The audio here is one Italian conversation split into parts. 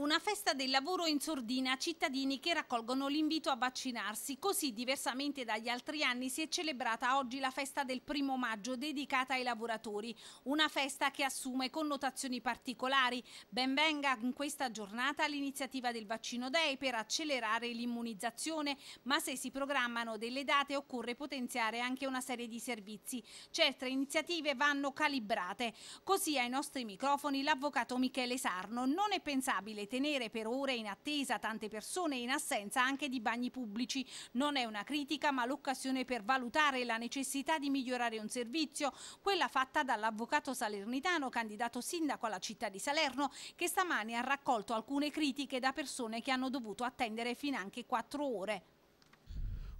Una festa del lavoro in sordina, cittadini che raccolgono l'invito a vaccinarsi. Così, diversamente dagli altri anni, si è celebrata oggi la festa del primo maggio dedicata ai lavoratori. Una festa che assume connotazioni particolari. Benvenga in questa giornata l'iniziativa del Vaccino Day per accelerare l'immunizzazione, ma se si programmano delle date occorre potenziare anche una serie di servizi. Certe iniziative vanno calibrate. Così ai nostri microfoni l'avvocato Michele Sarno. Non è pensabile tenere per ore in attesa tante persone in assenza anche di bagni pubblici. Non è una critica ma l'occasione per valutare la necessità di migliorare un servizio, quella fatta dall'avvocato salernitano candidato sindaco alla città di Salerno che stamani ha raccolto alcune critiche da persone che hanno dovuto attendere fino anche quattro ore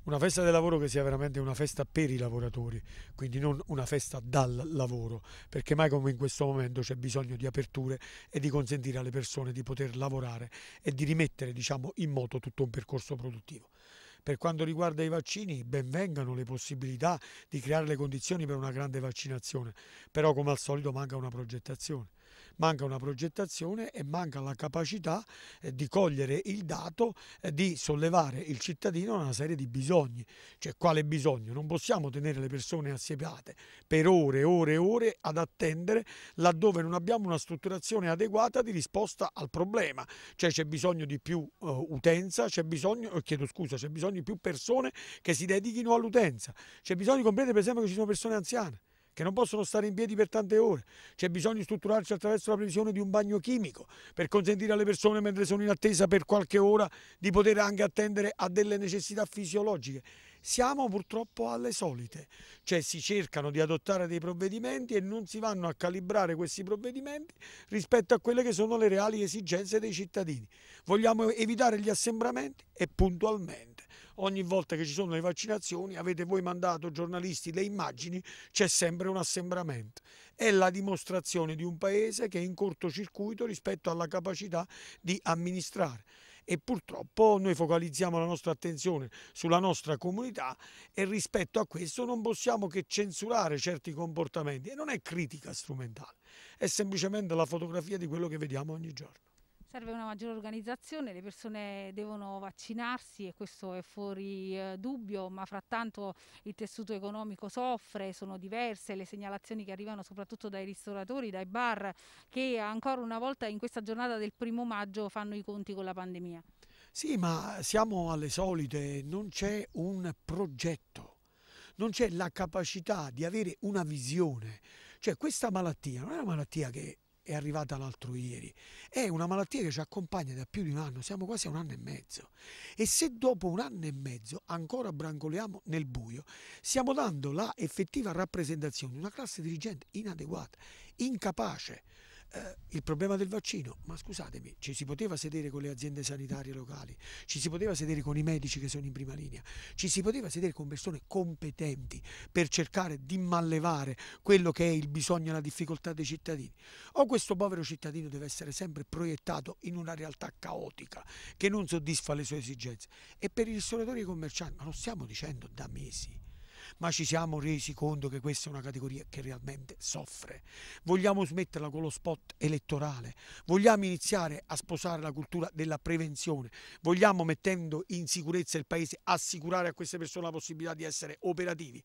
una festa del lavoro che sia veramente una festa per i lavoratori, quindi non una festa dal lavoro, perché mai come in questo momento c'è bisogno di aperture e di consentire alle persone di poter lavorare e di rimettere diciamo, in moto tutto un percorso produttivo. Per quanto riguarda i vaccini, ben vengano le possibilità di creare le condizioni per una grande vaccinazione, però come al solito manca una progettazione manca una progettazione e manca la capacità eh, di cogliere il dato eh, di sollevare il cittadino a una serie di bisogni, cioè quale bisogno? Non possiamo tenere le persone assiepate per ore, e ore e ore ad attendere laddove non abbiamo una strutturazione adeguata di risposta al problema, cioè c'è bisogno di più uh, utenza, c'è bisogno, oh, chiedo scusa, c'è bisogno di più persone che si dedichino all'utenza, c'è bisogno di comprendere per esempio che ci sono persone anziane che non possono stare in piedi per tante ore. C'è bisogno di strutturarci attraverso la previsione di un bagno chimico per consentire alle persone mentre sono in attesa per qualche ora di poter anche attendere a delle necessità fisiologiche. Siamo purtroppo alle solite, cioè si cercano di adottare dei provvedimenti e non si vanno a calibrare questi provvedimenti rispetto a quelle che sono le reali esigenze dei cittadini. Vogliamo evitare gli assembramenti e puntualmente ogni volta che ci sono le vaccinazioni avete voi mandato giornalisti le immagini, c'è sempre un assembramento. È la dimostrazione di un paese che è in cortocircuito rispetto alla capacità di amministrare e purtroppo noi focalizziamo la nostra attenzione sulla nostra comunità e rispetto a questo non possiamo che censurare certi comportamenti e non è critica strumentale, è semplicemente la fotografia di quello che vediamo ogni giorno. Serve una maggiore organizzazione, le persone devono vaccinarsi e questo è fuori eh, dubbio, ma frattanto il tessuto economico soffre, sono diverse le segnalazioni che arrivano soprattutto dai ristoratori, dai bar, che ancora una volta in questa giornata del primo maggio fanno i conti con la pandemia. Sì, ma siamo alle solite, non c'è un progetto non c'è la capacità di avere una visione. Cioè questa malattia non è una malattia che è arrivata l'altro ieri. È una malattia che ci accompagna da più di un anno, siamo quasi a un anno e mezzo. E se dopo un anno e mezzo ancora brancoliamo nel buio, stiamo dando la effettiva rappresentazione di una classe dirigente inadeguata, incapace, eh, il problema del vaccino, ma scusatemi, ci si poteva sedere con le aziende sanitarie locali, ci si poteva sedere con i medici che sono in prima linea, ci si poteva sedere con persone competenti per cercare di mallevare quello che è il bisogno e la difficoltà dei cittadini. O questo povero cittadino deve essere sempre proiettato in una realtà caotica che non soddisfa le sue esigenze. E per i ristoratori e i commercianti, ma lo stiamo dicendo da mesi ma ci siamo resi conto che questa è una categoria che realmente soffre. Vogliamo smetterla con lo spot elettorale, vogliamo iniziare a sposare la cultura della prevenzione, vogliamo mettendo in sicurezza il Paese assicurare a queste persone la possibilità di essere operativi.